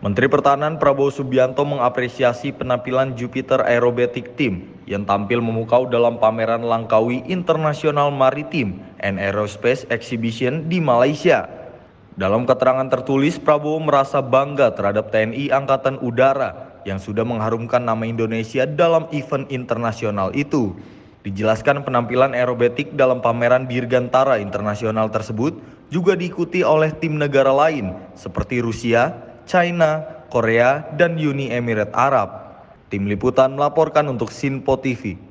Menteri Pertahanan Prabowo Subianto mengapresiasi penampilan Jupiter Aerobatic Team yang tampil memukau dalam pameran Langkawi International Maritim and Aerospace Exhibition di Malaysia. Dalam keterangan tertulis, Prabowo merasa bangga terhadap TNI Angkatan Udara yang sudah mengharumkan nama Indonesia dalam event internasional itu. Dijelaskan penampilan aerobatik dalam pameran Dirgantara Internasional tersebut juga diikuti oleh tim negara lain seperti Rusia, China, Korea, dan Uni Emirat Arab. Tim liputan melaporkan untuk Sinpo TV.